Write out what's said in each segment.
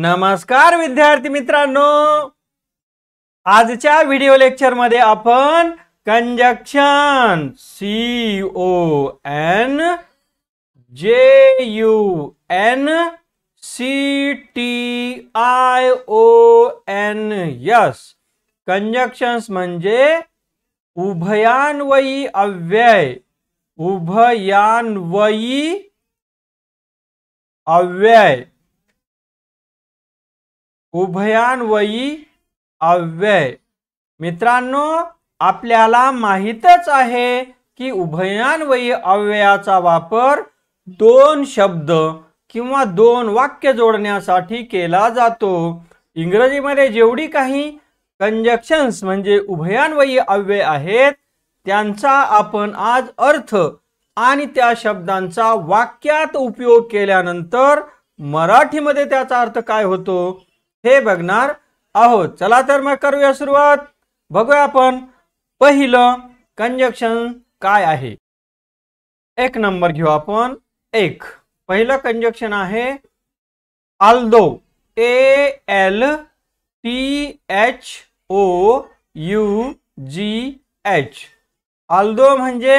नमस्कार विद्यार्थी मित्रांनो आजच्या व्हिडिओ लेक्चर मध्ये आपण conjunction C O N J U N C T I O N S conjunctions म्हणजे उभयान्वयी अव्यय उभयान्वयी अव्यय उभयान्वयी अव्यय मित्रांनो आपल्याला माहीतच आहे की उभयान्वयी अव्ययाचा वापर दोन शब्द किंवा दोन वाक्य जोडण्यासाठी केला जातो इंग्रजीमध्ये जेवढी काही कंजक्शन्स म्हणजे उभयान्वयी अव्यय आहेत त्यांचा आपण आज अर्थ आणि त्या शब्दांचा वाक्यात उपयोग केल्यानंतर मराठीमध्ये त्याचा अर्थ काय होतो हे बघणार आहोत चला तर मग करूया सुरुवात बघूया आपण पहिलं कंजक्शन काय आहे एक नंबर घेऊ आपण एक पहिलं कंजक्शन आहे although A L T H O U G H although म्हणजे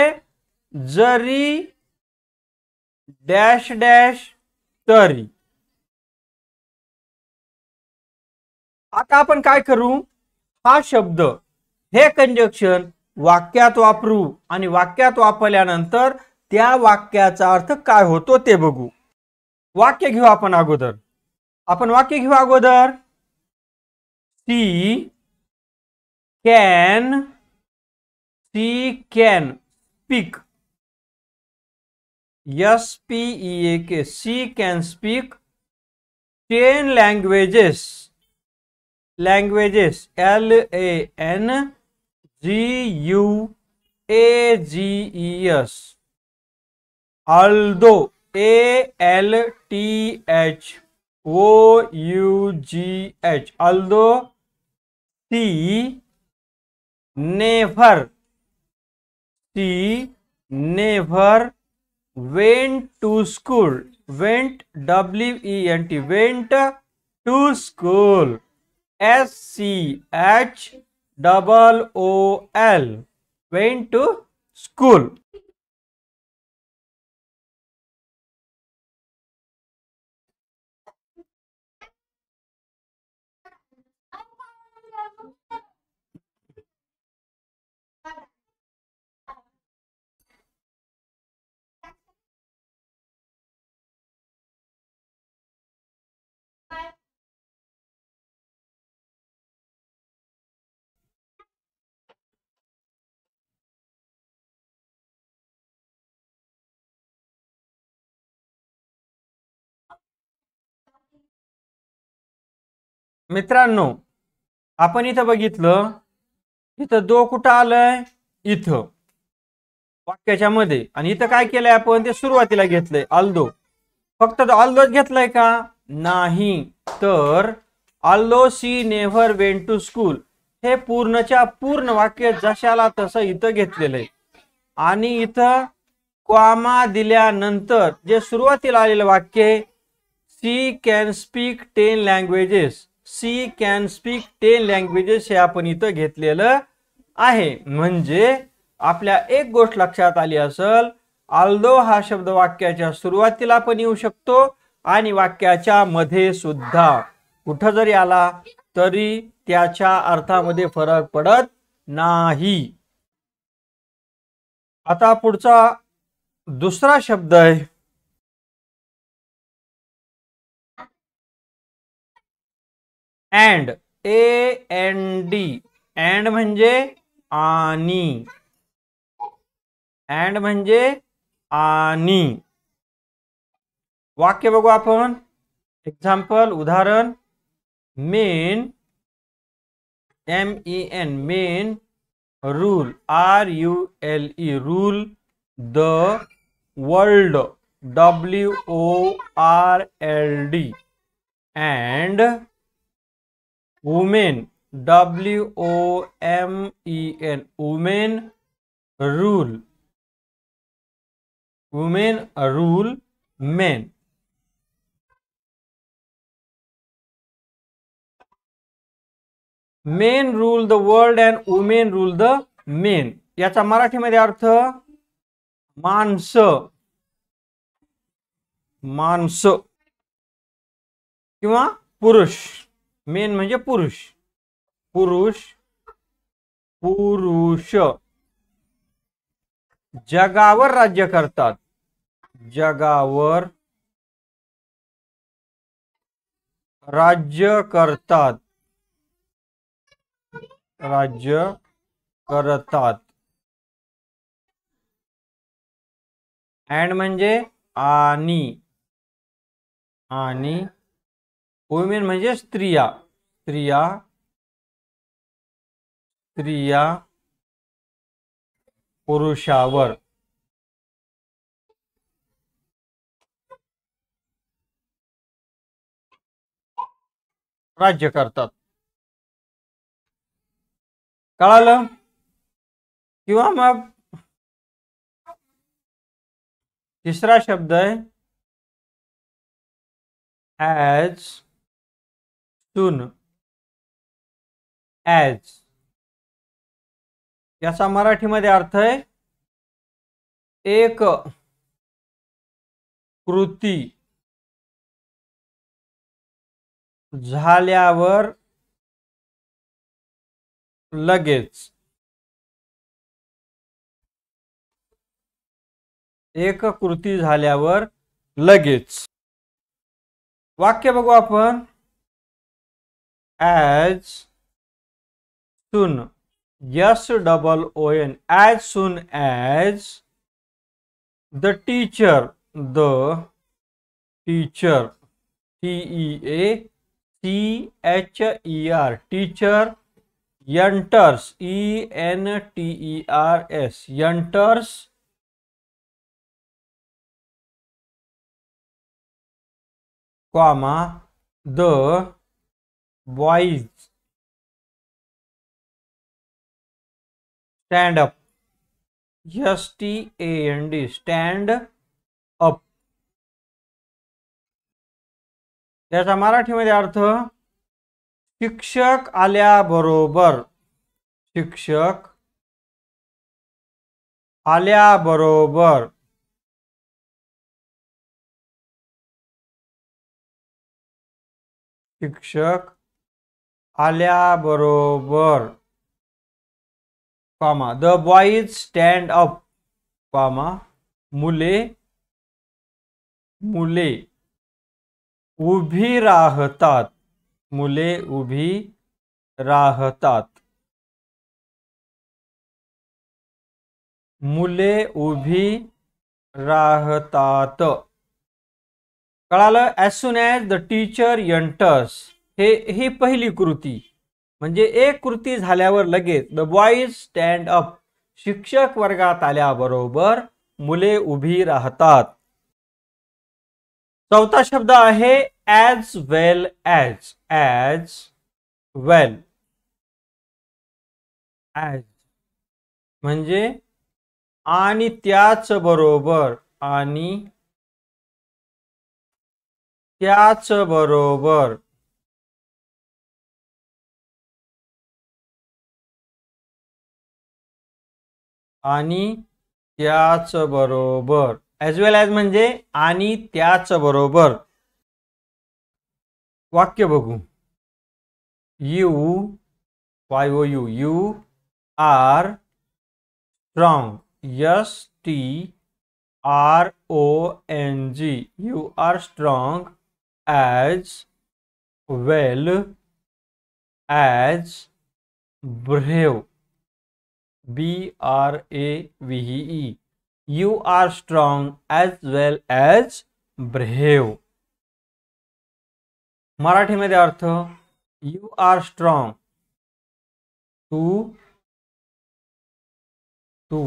जरी डॅश डॅश तरी आता आपण काय करू हा शब्द हे कंजक्शन वाक्यात वापरू आणि वाक्यात वापरल्यानंतर त्या वाक्याचा अर्थ काय होतो ते बघू वाक्य घेऊ आपण अगोदर आपण वाक्य घेऊ अगोदर she can she can speak S P E A K she can speak ten languages languages L A N G U A G E S although A L T H O U G H although she never she never went to school went w e n t went to school S C H double O L went to school. मित्रांनो आपण इथं बघितलं इथं दो कुठं आलंय इथं वाक्याच्या मध्ये आणि इथं काय केलंय आपण ते सुरुवातीला घेतलंय अल्दो फक्त अल्दोच घेतलाय का नाही तर although she never went to school हे पूर्णच्या पूर्ण वाक्य जशाला तसं इथं घेतलेलं आहे आणि इथं क्वामा दिल्यानंतर जे सुरुवातीला आलेलं वाक्य she can speak ten languages she can speak ten languages हे आपण इथं घेतलेलं आहे म्हणजे आपल्या एक गोष्ट लक्षात आली असल आल्दो हा शब्द वाक्याच्या सुरुवातीला पण येऊ शकतो आणि वाक्याच्या मध्ये सुद्धा कुठं जरी आला तरी त्याच्या अर्थामध्ये फरक पडत नाही आता पुढचा दुसरा शब्द आहे and A N D and आनी आणि आनी वाक्य बो अपन एक्साम्पल उदाहरण men M E N men rule R U L E rule the world W O R L D and women W O M E N women rule women rule men men rule the world and women rule the men याचा मराठीमध्ये अर्थ मानस मानस कि पुरुष main म्हणजे पुरुष पुरुष पुरुष जगावर राज्य करतात जगावर राज्य करतात राज्य करतात अँड म्हणजे आणि आणि वुमेन म्हणजे स्त्रिया स्त्रिया स्त्रिया पुरुषावर राज्य करतात कळालं किंवा मग तिसरा शब्द आहे ॲज सुन ॲज याचा मराठीमध्ये अर्थ आहे एक कृती झाल्यावर लगेच एक कृती झाल्यावर लगेच वाक्य बघू आपण as soon yes double o n as soon as the teacher the teacher t e a c h e r teacher enters e n t e r s enters comma the boys stand up, S T A N D stand up त्याचा मराठीमध्ये अर्थ शिक्षक बरोबर शिक्षक बरोबर, शिक्षक बरोबर, comma the boys stand up comma मुले मुले उभी राहतात मुले उभी राहतात मुले उभी राहतात कळालं as soon as the teacher यंटर्स हे ही पहिली कृती म्हणजे एक कृती झाल्यावर लगेच द बॉईज स्टँड अप शिक्षक वर्गात आल्याबरोबर मुले उभी राहतात चौथा शब्द आहे as well as as well as म्हणजे आणि त्याच बरोबर आणि त्याच बरोबर बरोबर एज वेल एज मे बरोबर वाक्य बगू you Y O U you are strong S T R O N G you are strong as well as brave B R A V U e. You are strong as well as मराठीमध्ये अर्थ you are strong तू तू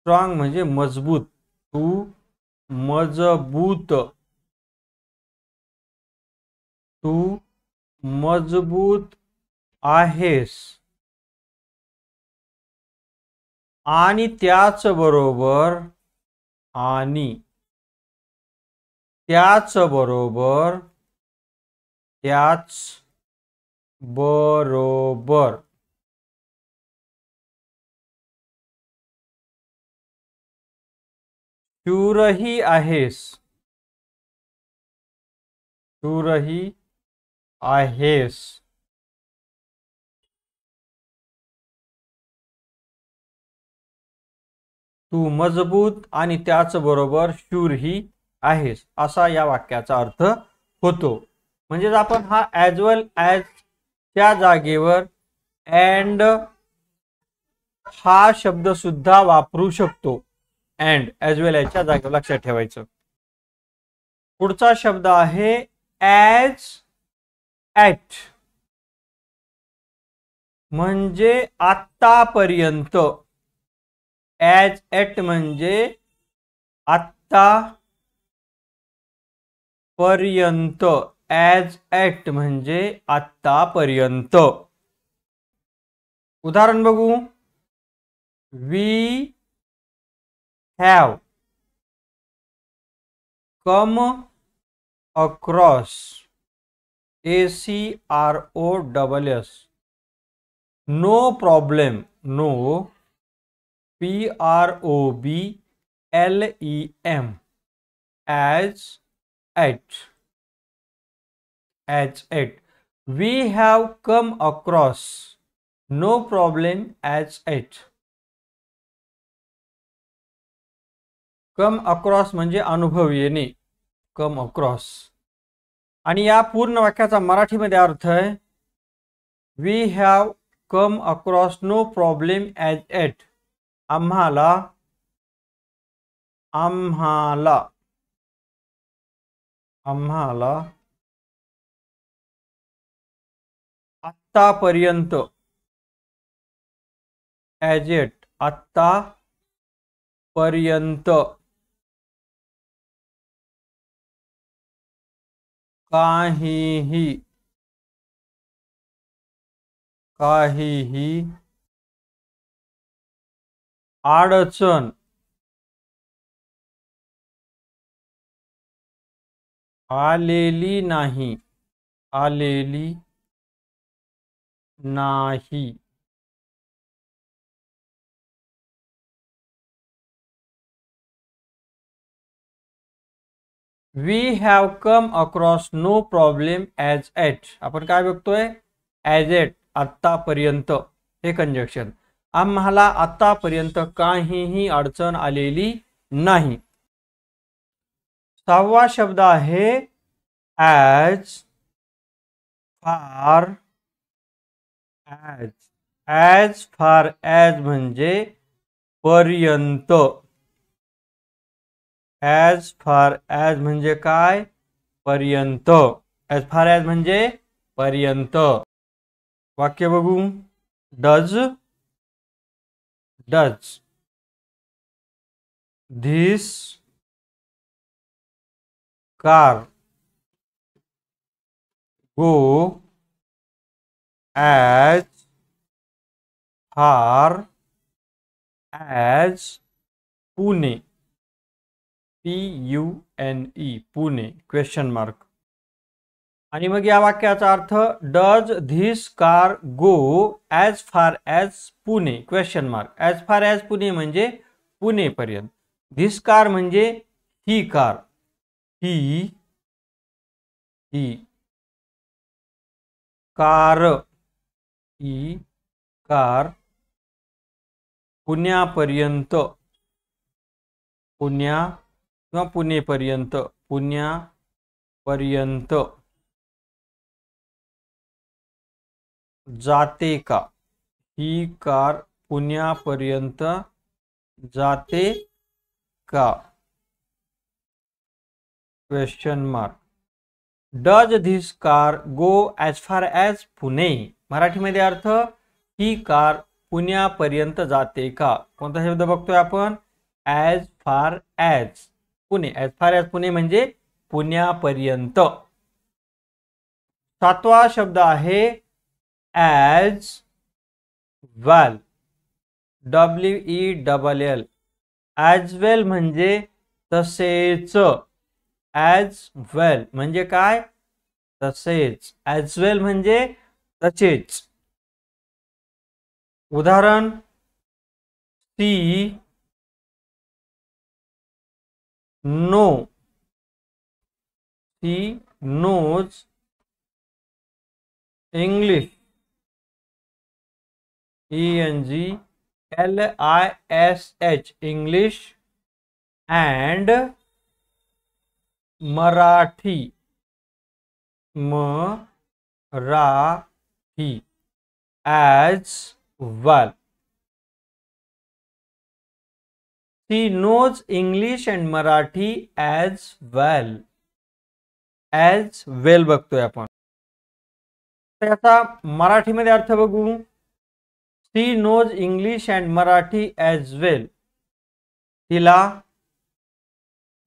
strong म्हणजे मजबूत तू मजबूत तू मजबूत आहेस आणि त्याचबरोबर आणि त्याचबरोबर त्याच बरोबर चूरही आहेस चूरही आहेस तू मजबूत आणि त्याचबरोबर ही आहेस असा या वाक्याचा अर्थ होतो म्हणजेच आपण हा ॲज वेल ॲज त्या जागेवर अँड हा शब्द सुद्धा वापरू शकतो अँड ॲज वेल ॲजच्या जागेवर लक्षात ठेवायचं पुढचा शब्द आहे ॲज ॲट म्हणजे आतापर्यंत ॲज ॲट म्हणजे आत्ता पर्यंत ॲज ॲट म्हणजे आत्तापर्यंत उदाहरण बघू we have come across A C R O double S no problem no P R O B L E M as H as yet we have come across no problem as yet come across म्हणजे अनुभव येणे come across आणि या पूर्ण वाक्याचा मराठीमध्ये अर्थ आहे we have come across no problem as yet आम्हाला आम्हाला आम्हाला आत्तापर्यंत एज एट आत्ता पर्यंत काहीही काहीही आड़चन आलेली नाही आलेली नाही we have come across no problem as yet अपन काय बघतोय ॲज ॲट कंजक्शन आम्हाला आतापर्यंत काहीही अडचण आलेली नाही सहावा शब्द आहे as far as as far as म्हणजे पर्यंत एज फार एज म्हणजे काय पर्यंत ॲज फार एज म्हणजे पर्यंत वाक्य बघू does does this car go as far as Pune P U N E Pune question mark आणि मग या वाक्याचा अर्थ does this car go as far as Pune question mark as far as Pune म्हणजे पुणेपर्यंत धीस कार म्हणजे ही कार ही ही कार ही कार पुण्यापर्यंत पुण्या किंवा पुणेपर्यंत पुण्यापर्यंत जाते का ही कार पुण्यापर्यंत जाते का question mark does this car go as far as Pune मराठीमध्ये अर्थ ही कार पुण्यापर्यंत जाते का कोणता शब्द बघतोय आपण as far as Pune as far as Pune म्हणजे पुण्यापर्यंत सातवा शब्द आहे as well W E double L as well मे तसेच एज वेल मे तसेच एज वेल मे तसेच उदाहरण she know she knows English E N G L I S H English and Marathi म रा ही as well she knows English and Marathi as well as well बगतो अपन मराठी मध्य अर्थ बगू she knows English and Marathi as well तिला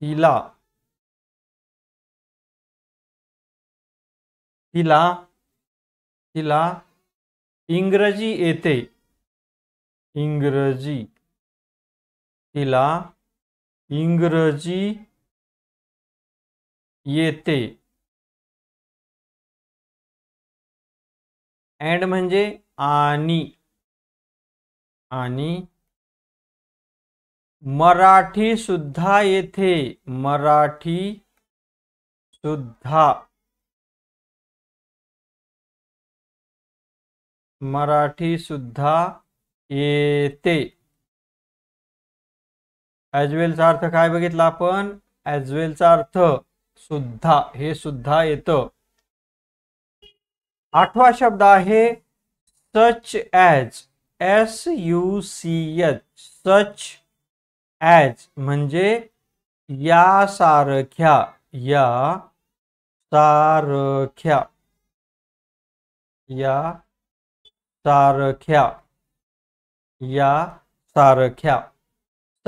तिला तिला तिला इंग्रजी येते इंग्रजी तिला इंग्रजी येते एंड म्हणजे आणि आणि मराठी सुद्धा येथे मराठी सुद्धा मराठी सुद्धा येते ॲजवेलचा अर्थ काय बघितला आपण ॲजवेलचा अर्थ सुद्धा हे सुद्धा येतं आठवा शब्द आहे such as S U C H such मे या सारख्या या सारख्या या सारख्या या सारख्या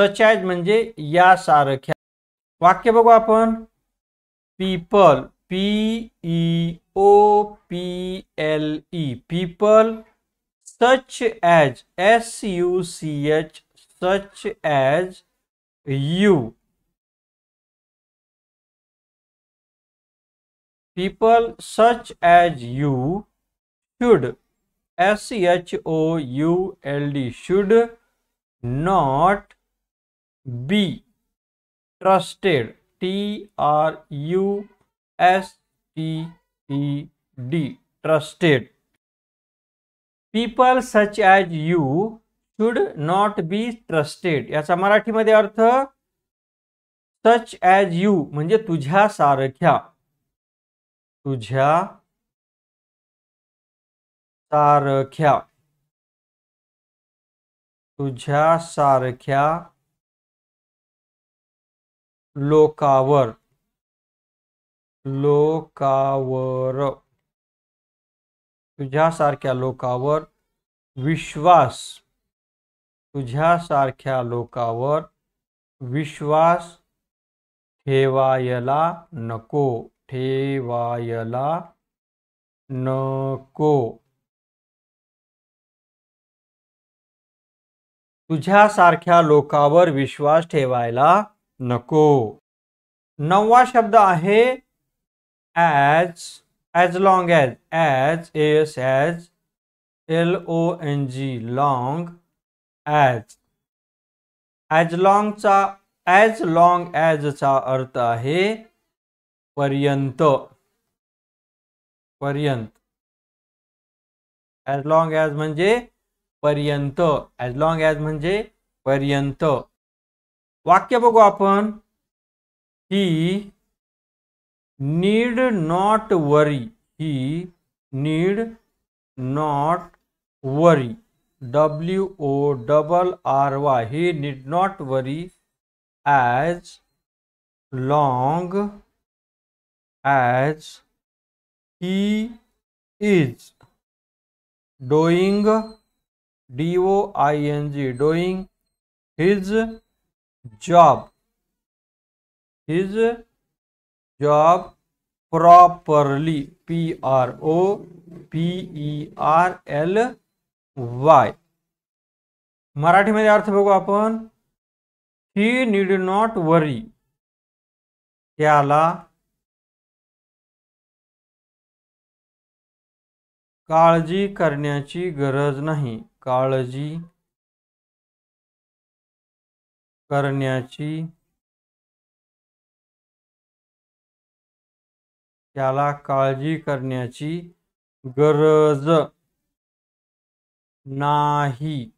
सच मे या सारख्या वाक्य बघू अपन people P E O P L E people such as S U C H such as you people such as you should S H O U L D should not be trusted T R U S T E D trusted people such as you should not be trusted याचा मराठीमध्ये अर्थ सच as you म्हणजे तुझ्या सारख्या तुझ्या सारख्या तुझ्या सारख्या लोकावर लोकावर तुझ्यासारख्या लोकावर विश्वास तुझ्यासारख्या लोकावर विश्वास ठेवायला नको ठेवायला नको तुझ्यासारख्या लोकावर विश्वास ठेवायला नको नववा शब्द आहे as as long as H S H L O N G long as long चा एज लॉन्ग एज चा अर्थ आहे पर्यंत पर्यंत एज लॉन्ग एज म्हणजे पर्यंत एज लॉन्ग एज म्हणजे पर्यंत वाक्य बघू आपण he need not worry he need not worry w o double r y he need not worry as long as he is doing d o i n g doing his job his job properly P R O P E R L Y मराठीमध्ये अर्थ बघू आपण ही need not वरी त्याला काळजी करण्याची गरज नाही काळजी करण्याची त्याला काळजी करण्याची गरज नाही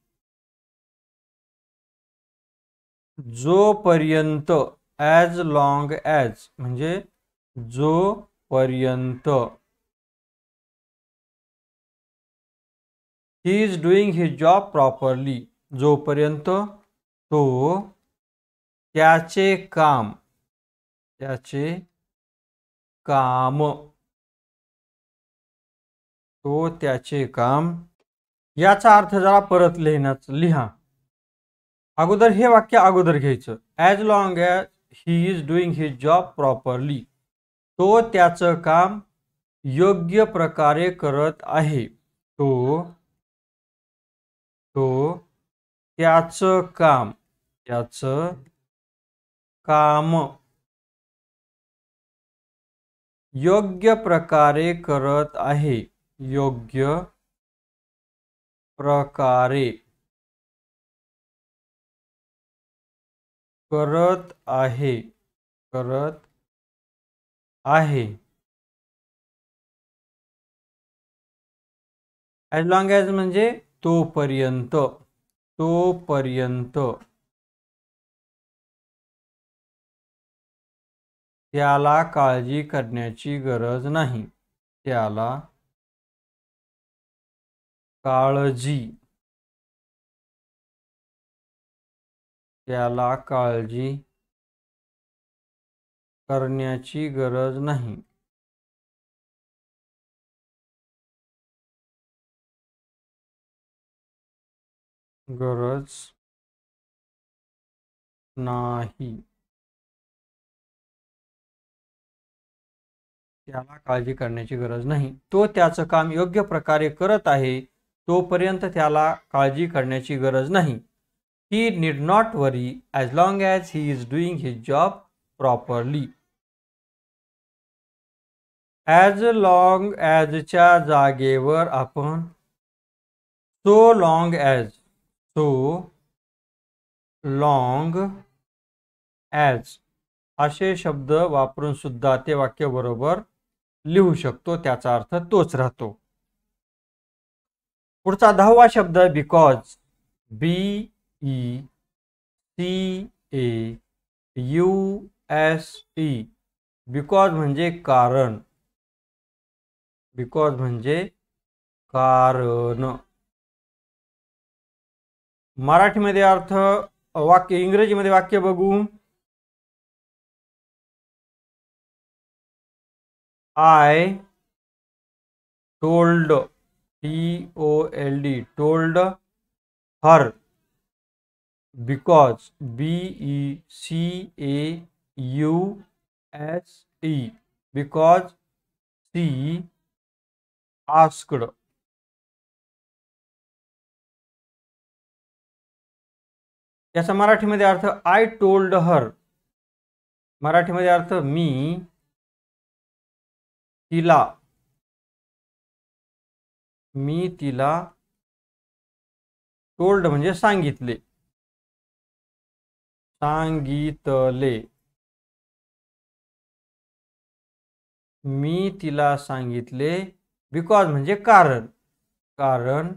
जोपर्यंत ॲज लॉंग ॲज म्हणजे जोपर्यंत he is doing his job properly जोपर्यंत तो त्याचे काम त्याचे काम तो त्याचे काम याचा अर्थ जरा परत लिहिण्याच लिहा अगोदर हे वाक्य अगोदर घ्यायचं as long as he is doing his job properly तो त्याचं काम योग्य प्रकारे करत आहे तो तो त्याचं काम त्याचं काम योग्य प्रकारे करत आहे योग्य प्रकारे करत आहे करत आहे ॲज लॉंग ॲज म्हणजे तोपर्यंत तोपर्यंत त्याला काळजी करण्याची गरज नाही त्याला काळजी त्याला काळजी करण्याची गरज नाही गरज नाही त्याला काळजी करण्याची गरज नाही तो त्याचं काम योग्य प्रकारे करत आहे तोपर्यंत त्याला काळजी करण्याची गरज नाही he need not worry as long as he is doing his job properly as long ॲजच्या जागेवर आपण so long as so long as असे शब्द वापरून सुद्धा ते वाक्य बरोबर लिहू शकतो त्याचा अर्थ तोच राहतो पुढचा दहावा शब्द because B E C A U S E because म्हणजे कारण बिकॉज म्हणजे कारण मराठीमध्ये अर्थ वाक्य इंग्रजीमध्ये वाक्य बघू I told T O L D told her because B E C A U S E because she asked याचा मराठीमध्ये अर्थ आय टोल्ड हर मराठीमध्ये अर्थ मी तिला मी तिला टोल्ड म्हणजे सांगितले सांगितले मी तिला सांगितले बिकॉज म्हणजे कारण कारण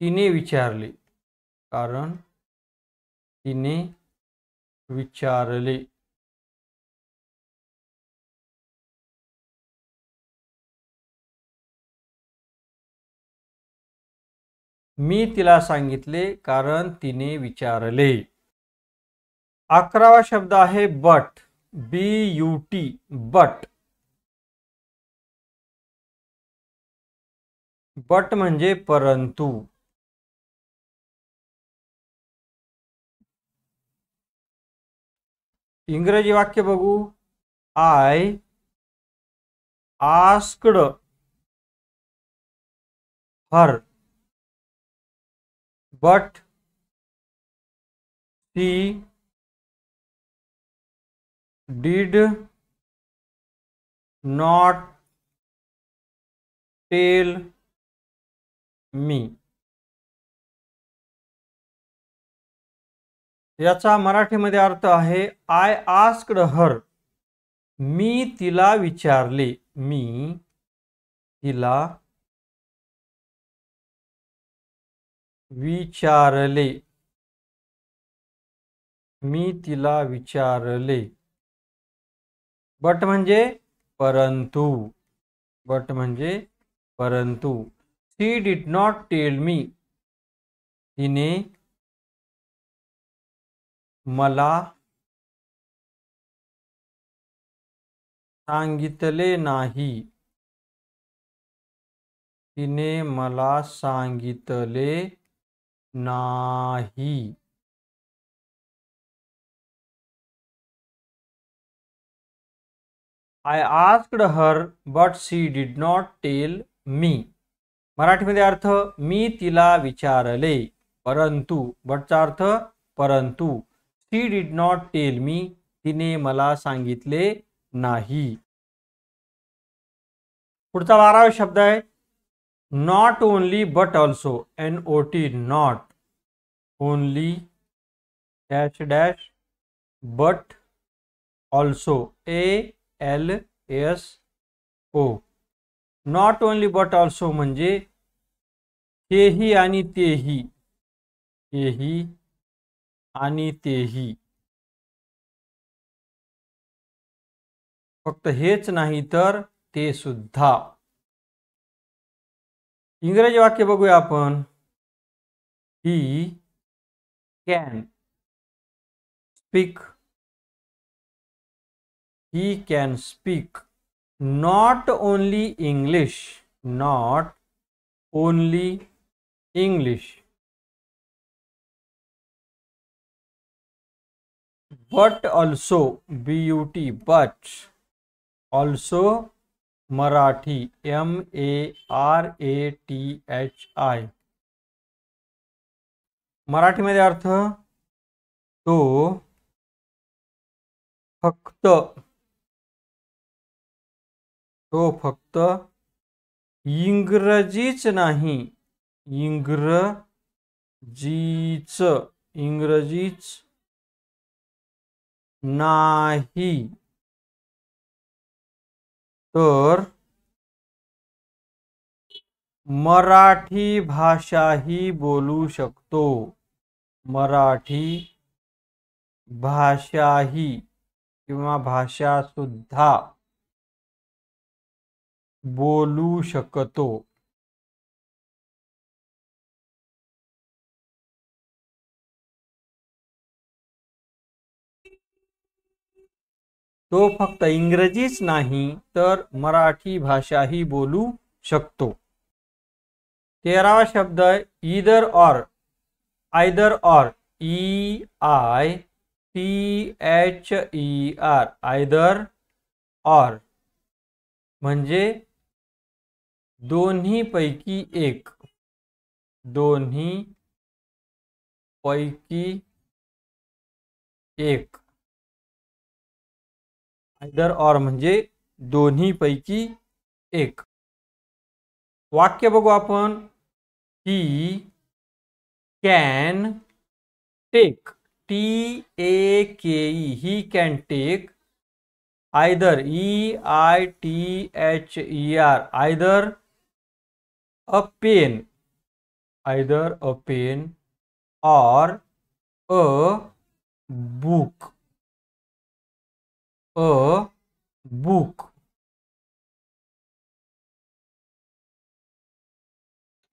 तिने विचारले कारण तिने विचारले मी तिला सांगितले कारण तिने विचारले अकरावा शब्द आहे but B U T but but म्हणजे परंतु इंग्रजी वाक्य बघू I asked her but she did not tell me याचा मराठीमध्ये अर्थ आहे आय आस्कड हर मी तिला विचारले मी तिला विचारले मी तिला विचारले बट म्हणजे परंतु बट म्हणजे परंतु he did not tell me तिने मला सांगितले नाही तिने मला सांगितले नाही I asked her but she did not tell me मराठीमध्ये अर्थ मी तिला विचारले परंतु बटचा अर्थ परंतु she did not tell me तिने मला सांगितले नाही पुढचा बारावा शब्द आहे not only but also N O T not only dash dash but also A L S O not only but also मजे के ही आनी ते ही के ही आनी ते ही फक्त हेच नाही तर ते सुद्धा इंग्रजी वाक्य बघूया आपण ही can speak he can speak not only english not only english but also but but also marathi m a r a t h i मध्य अर्थ तो फक्त तो फक्त इंग्रजीच नहीं इंग्रजीच इंग्रजीच नाही तर मराठी ही बोलू शकतो मराठी भाषा ही कि भाषा सुधा बोलू शकतो तो फक्त इंग्रजीच नाही तर मराठी ही बोलू शकतो तेरावा शब्द इधर or either or E I T H E R either or म्हणजे पैकी एक दोन्ही पैकी एक आइदर और म्हणजे पैकी एक वाक्य बगू अपन he can take T A K E he can take either E I T H E R either a pen either a pen or a book a book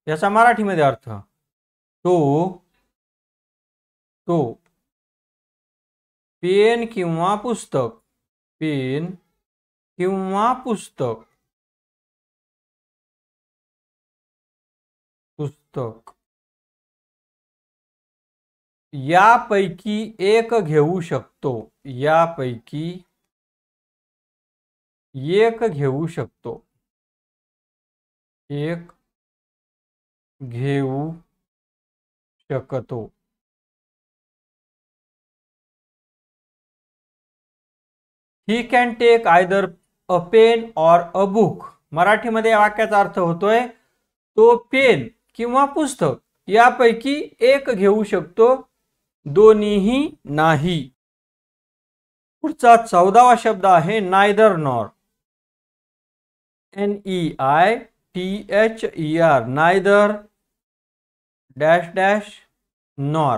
याचा मध्य अर्थ तो तो पेन कि पुस्तक पेन कि पुस्तक पुस्तक या पैकी एक घेऊ शकतो या पैकी एक घेऊ शकतो एक घेऊ शकतो he can take either a pen or a book मराठीमध्ये या वाक्याचा अर्थ होतोय तो पेन किंवा पुस्तक यापैकी एक घेऊ शकतो दोन्हीही नाही पुढचा चौदावा शब्द आहे neither nor N E I T H E R neither dash dash nor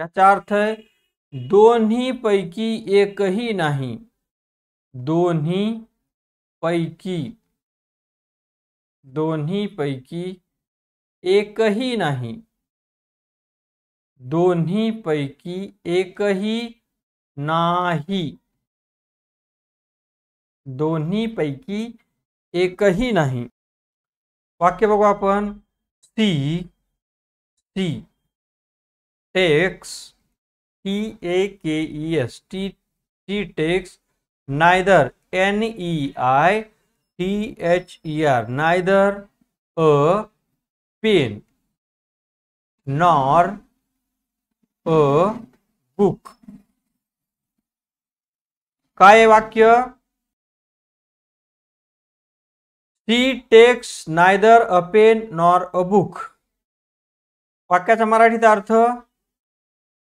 क्या अर्थ है दोन्ही पैकी एक एकही नाही दोन्ही पैकी दोन्ही पैकी एक एकही नाही दोन्ही पैकी एक एकही नाही दोन्ही पैकी एक ही नहीं वाक्य बघू आपण she T takes T A K E S T T takes neither N E I T H E R neither a pen nor a book का वाक्य T takes neither a pen nor a book वाक्याचा मराठीत अर्थ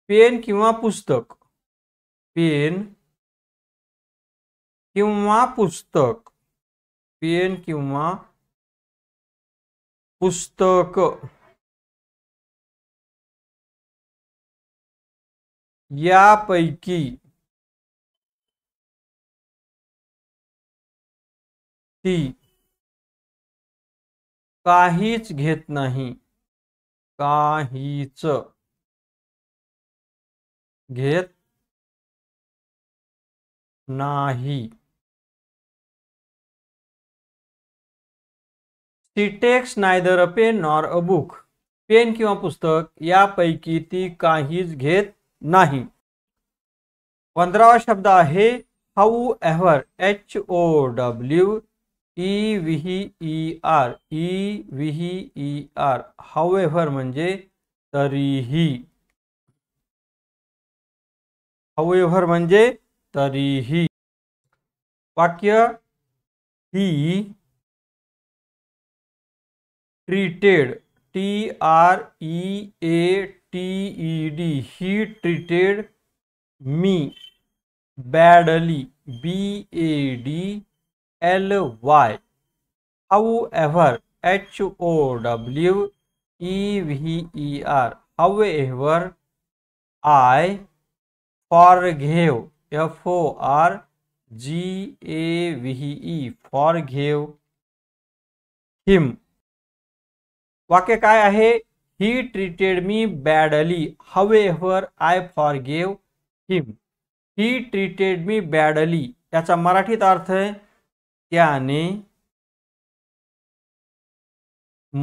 pen किंवा पुस्तक pen किंवा पुस्तक pen किंवा पुस्तक यापैकी ती काहीच घेत नाही काहीच घेत नाही ती takes neither a pen nor a book pen किंवा पुस्तक यापैकी ती काहीच घेत नाही पंधरावा शब्द आहे however H O W E V E R E V E R however however म्हणजे तरीही हावेव्हर म्हणजे तरीही वाक्य he treated T R E A T E D he treated me badly B A D L Y however H O W E V E R however I forgave F O R G A V E forgave him वाक्य काय आहे he treated me badly however I forgave him he treated me badly याचा मराठीत अर्थ आहे त्याने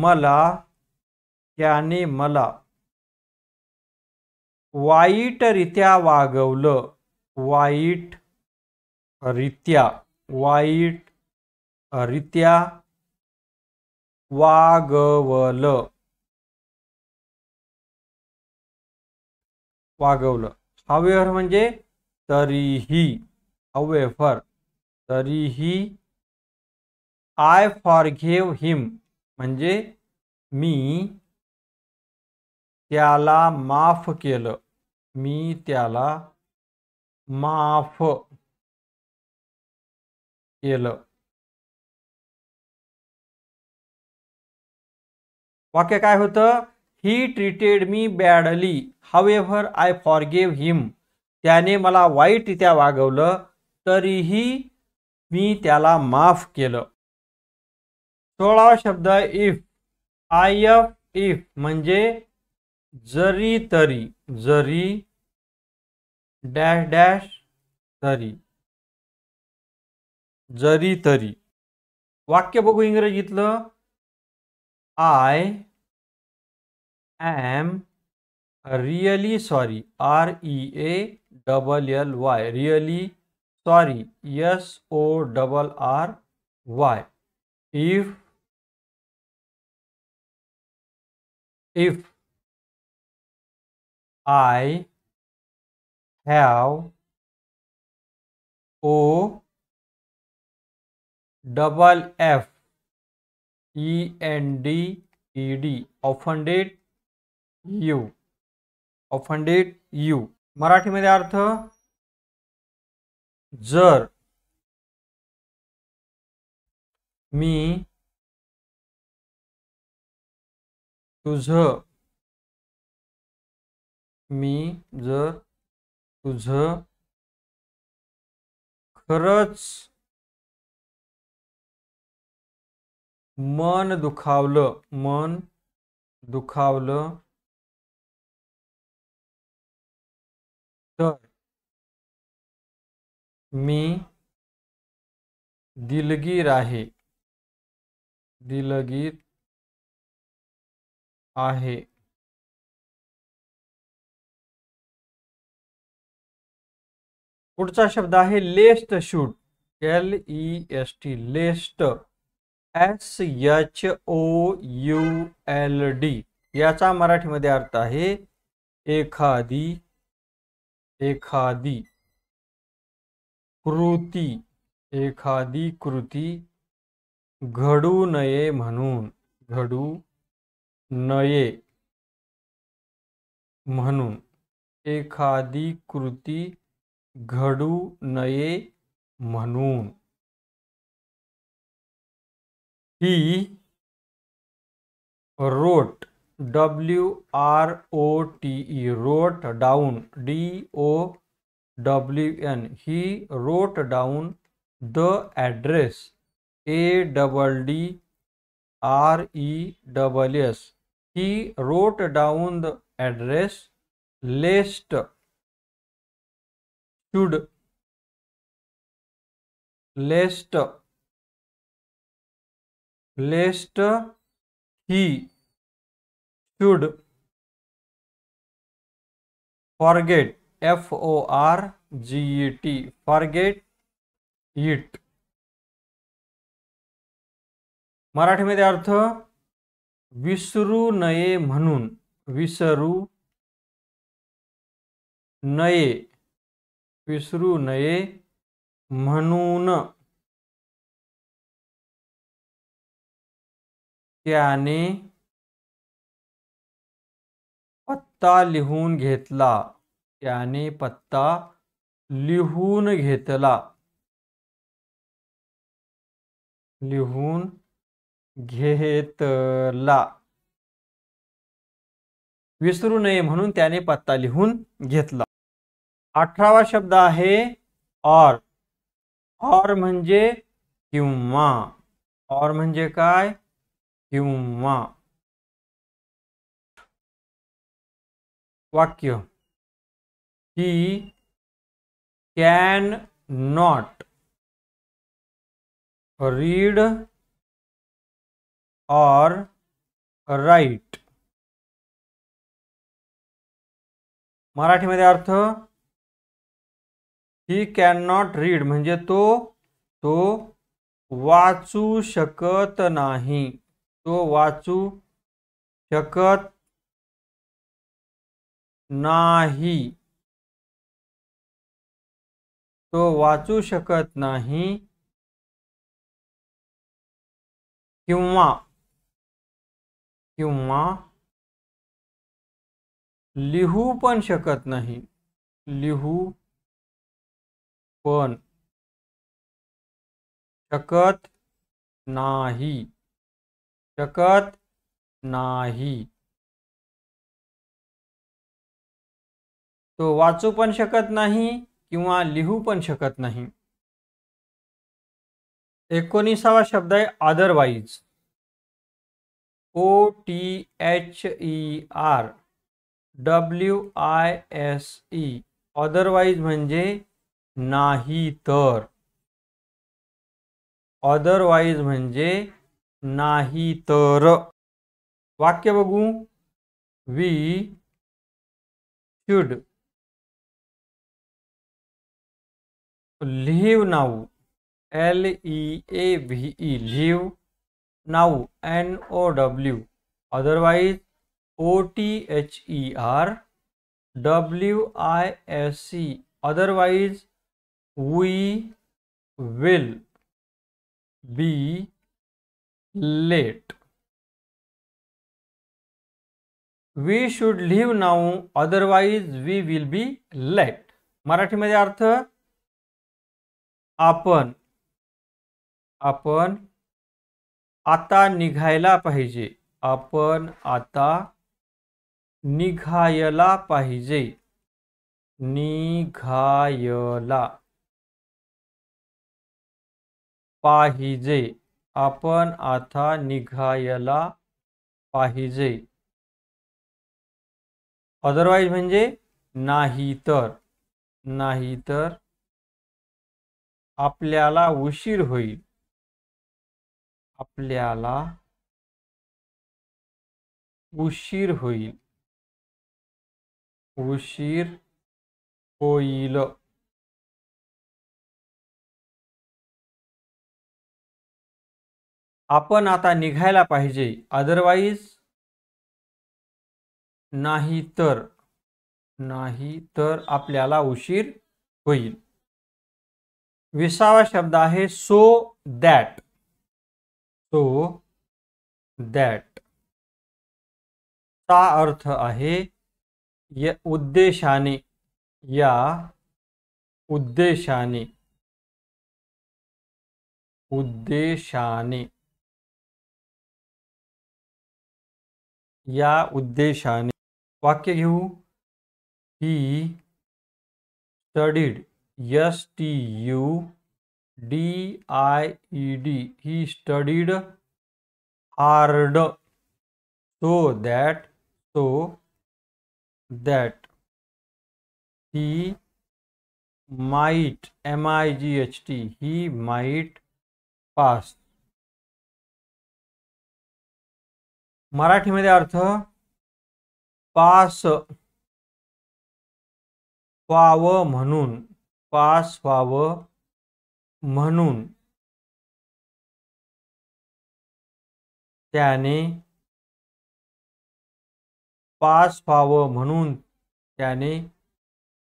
मला त्याने मला वाईटरित्या वागवलं वाईट रित्या वाईट रित्या वागवलं वागवलं हवेवर म्हणजे तरीही हवेफर तरीही आय फॉर घेव हिम म्हणजे मी त्याला माफ केलं मी त्याला माफ केलं वाक्य काय होतं he treated me badly however I forgave him त्याने मला वाईटरित्या वागवलं तरीही मी त्याला माफ केलं सोळावा शब्द इफ आय एफ इफ म्हणजे जरी तरी जरी डॅश डॅश तरी जरी तरी वाक्य बघू इंग्रजीतलं I am really sorry R E A double L Y really sorry S O double R Y if if I have O double F E N D E D offended you offended you मराठीमध्ये अर्थ जर मी तुझ मी जर तुझ खरच मन दुखावलं मन दुखावलं तर मी दिलगीर आहे दिलगीर आहे पुढचा शब्द आहे lest should L E S T lest S H O U L D याचा मराठीमध्ये अर्थ आहे एखादी एखादी कृती एखादी कृती घडू नये म्हणून घडू नये म्हणून एखादी कृती घडू नये म्हणून he wrote W R O T E wrote down D O W N he wrote down the address A double D R E double S he wrote down the address list should list list he should forget f o r g e t forget it Marathi मराठीमध्ये अर्थ विसरू नये म्हणून विसरू नये विसरू नये म्हणून त्याने पत्ता लिहून घेतला त्याने पत्ता लिहून घेतला लिहून घेतला विसरू नये म्हणून त्याने पत्ता लिहून घेतला अठरावा शब्द आहे और और म्हणजे किंवा और म्हणजे काय किंवा वाक्य he can not read or right. मराठीमध्ये अर्थ ही कॅन नॉट रीड म्हणजे तो तो वाचू शकत नाही तो वाचू शकत नाही तो वाचू शकत नाही किंवा किंवा लिहू पण शकत नाही लिहू पण शकत नाही शकत नाही तो वाचू पण शकत नाही किंवा लिहू पण शकत नाही एकोणीसावा शब्द आहे otherwise O T H E R W I S E otherwise म्हणजे नाही तर ऑदरवाईज म्हणजे तर वाक्य बगू we should leave now L E A V E leave now N O W otherwise O T H E R W I S C otherwise we will be late we should leave now otherwise we will be late मराठीमध्ये अर्थ आपण आपण आता निघायला पाहिजे आपण आता निघायला पाहिजे निघायला पाहिजे आपण आता निघायला पाहिजे अदरवाईज म्हणजे नाही तर नाही तर आपल्याला उशीर होईल आपल्याला उशीर होईल उशीर होईल आपण आता निघायला पाहिजे अदरवाईज नाही तर नाही तर आपल्याला उशीर होईल विसावा शब्द आहे सो दॅट सो दॅट चा अर्थ आहे या उद्देशाने या उद्देशाने उद्देशाने या उद्देशाने वाक्य घेऊ he studied S T U D I E D he studied hard so that so that he might M I G H T he might pass मराठीमध्ये अर्थ पास व्हावं म्हणून पास व्हावं म्हणून त्याने पास व्हावं म्हणून त्याने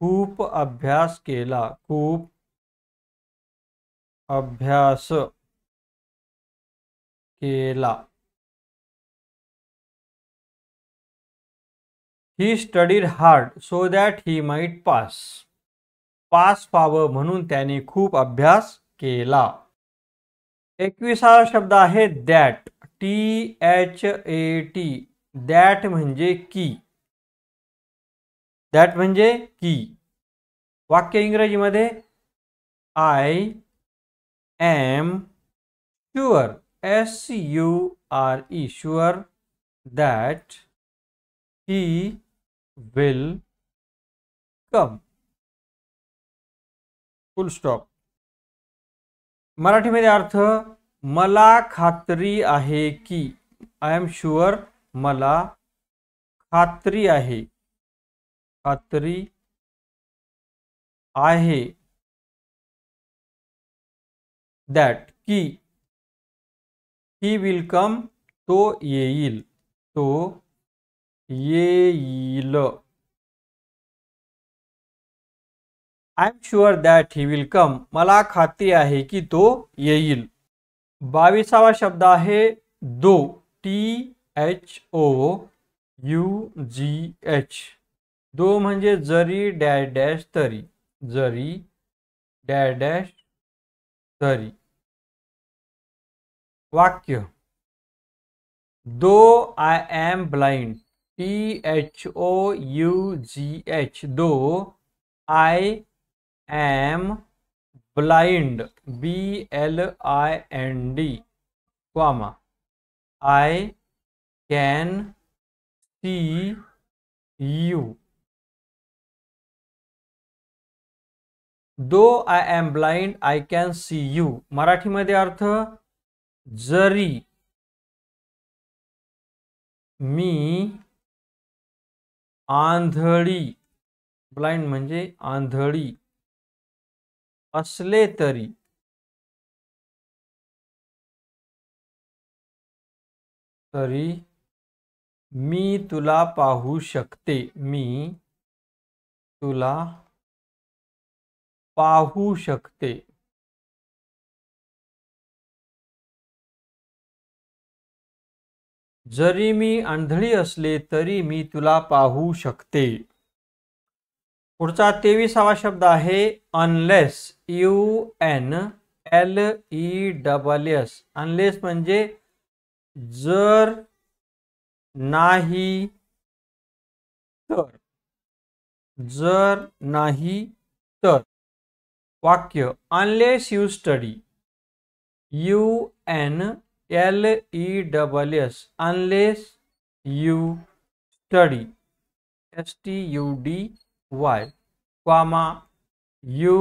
खूप अभ्यास केला खूप अभ्यास केला he studied hard so that he might pass pass व्हावं म्हणून त्याने खूप अभ्यास केला एकविसावा शब्द है that T H A T that मे की दैट मे की वाक्य इंग्रजी मधे I am sure S U R E sure that he will come full stop Marathi मराठीमध्ये अर्थ मला खात्री आहे की आई एम शुअर मला खात्री आहे खात्री आहे दैट की ही विल कम तो येईल तो येईल I am sure that he will come मला खात्री आहे की तो येईल बावीसावा शब्द आहे though T H O U G H though म्हणजे जरी डॅश डॅश तरी जरी डॅश डॅश तरी वाक्य though I am blind T H O U G H though I am blind B L I N D comma I can see you though I am blind I can see you मराठीमध्ये अर्थ जरी मी आंधळी blind म्हणजे आंधळी असले तरी तरी मी तुला पाहू शकते मी तुला पाहू शकते जरी मी आंधळी असले तरी मी तुला पाहू शकते पुढचा तेविसावा शब्द आहे unless U N L E double S unless म्हणजे जर नहीं तर जर नहीं तर वाक्य unless you study U N L E double S unless you study S T U D Y comma you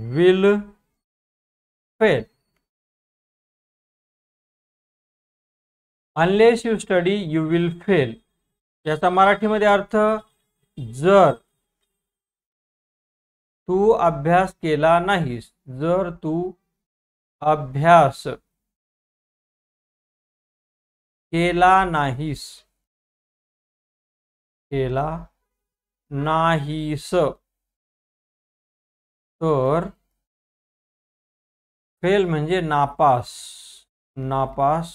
will fail unless you study you will fail याचा मराठीमध्ये अर्थ जर तू अभ्यास केला नाहीस जर तू अभ्यास केला नाहीस केला नाहीस तर फेल म्हणजे नापास नापास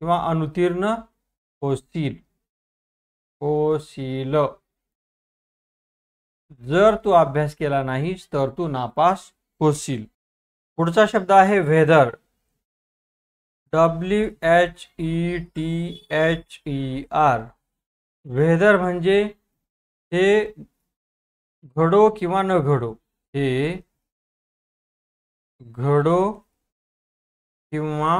किंवा अनुतीर्ण होशील होशील जर तू अभ्यास केला नाहीस तर तू नापास होशील पुढचा शब्द आहे whether W H E T H E R whether म्हणजे हे घडो किंवा न घडो हे घडो किंवा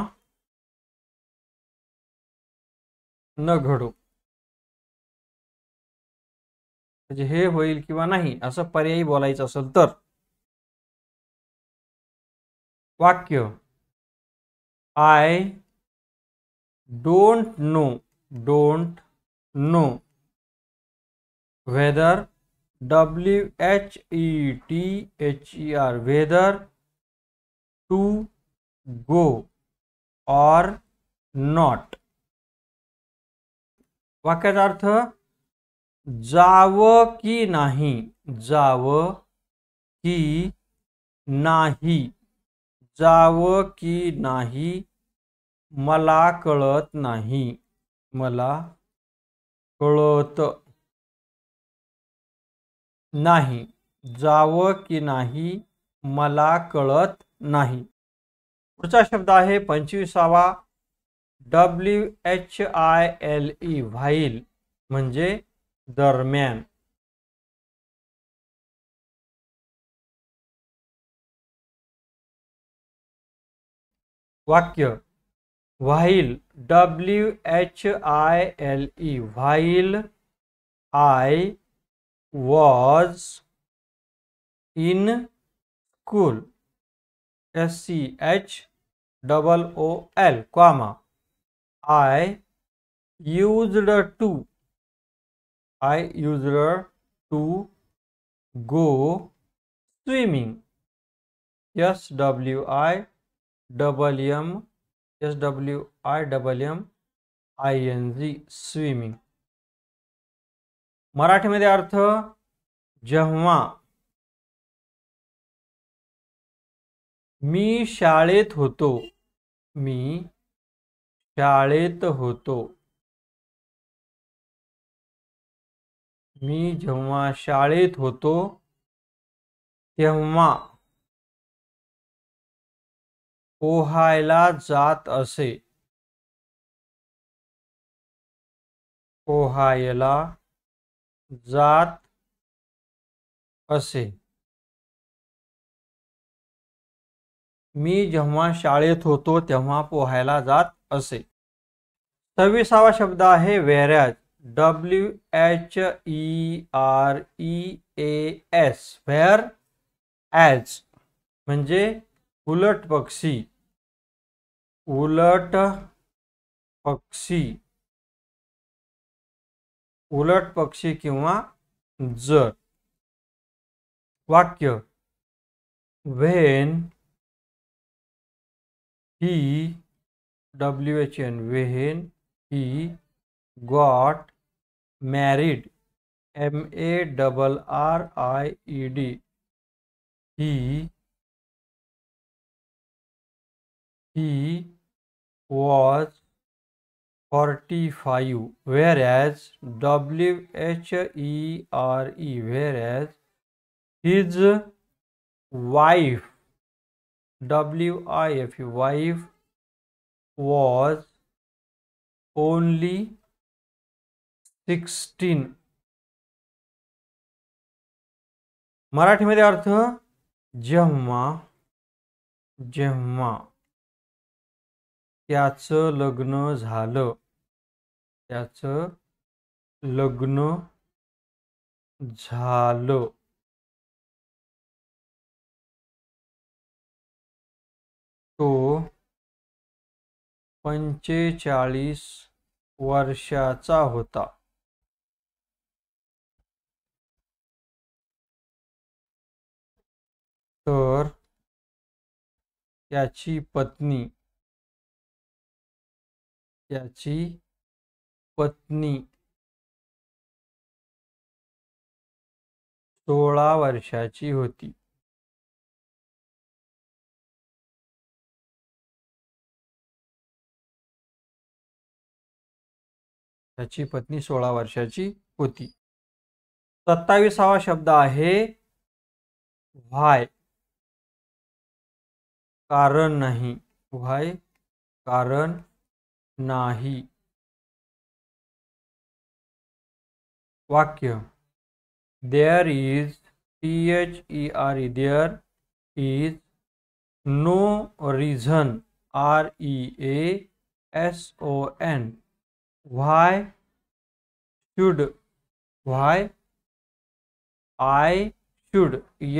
न घडो म्हणजे हे होईल किंवा नाही असं पर्यायी बोलायचं असेल तर वाक्य I don't know don't know whether W H E T H E R whether to go or not वाक्याचा अर्थ जावं की नाही जावं की नाही जावं की नाही मला कळत नाही मला कळत नाही जावं की नाही मला कळत नाही पुढचा शब्द आहे पंचवीसावा W H I L E while म्हणजे दरम्यान वाक्य while W H I L E while I was in school S C H double O L comma I used to I used to go swimming S W I double M S W I double M I N G swimming मराठीमध्ये अर्थ जेव्हा मी शाळेत होतो मी शाळेत होतो मी जेव्हा शाळेत होतो तेव्हा पोहायला जात असे पोहायला जात असे मी जेव्हा शाळेत होतो तेव्हा पोहायला जात असे सव्वीसावा शब्द आहे whereas W H E R E A S whereas म्हणजे उलट पक्षी उलट पक्षी उलट पक्षी कि जर वाक्य when he W H N when he got married M A double R I E D he he was forty five as W H E R E whereas his wife W I F wife was only sixteen मराठीमध्ये अर्थ जेव्हा जेव्हा त्याचं लग्न झालं त्याचं लग्न झालं तो पंचेचाळीस वर्षाचा होता तर त्याची पत्नी त्याची पत्नी सोळा वर्षाची होती त्याची पत्नी सोळा वर्षाची होती सत्तावीसावा शब्द आहे व्हाय कारण नाही व्हाय कारण नाही वाक्य there is T H E R E there is no reason R E A S O N why should why I should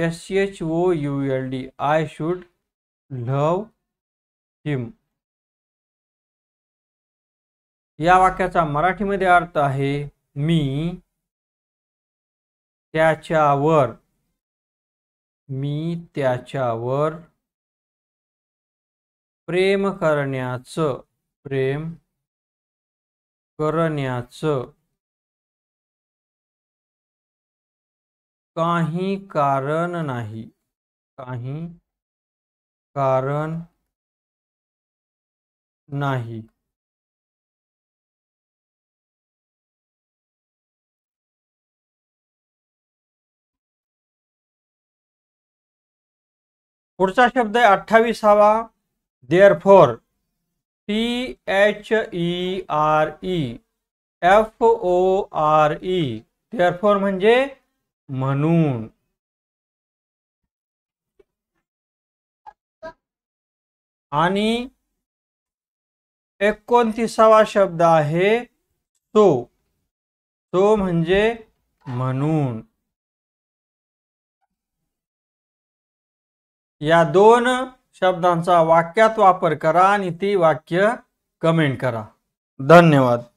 S H O U L D I should love him या वाक्याचा मराठीमध्ये अर्थ है मी त्याच्यावर मी त्याच्यावर प्रेम करण्याचं प्रेम करण्याचं काही कारण नाही काही कारण नाही पुढचा शब्द आहे अठ्ठावीसावा therefore T H E R E F O R E therefore म्हणजे म्हणून आणि एकोणतीसावा शब्द आहे तो तो म्हणजे म्हणून या दोन शब्दांचा वाक्यात वापर करा आणि ती वाक्य कमेंट करा धन्यवाद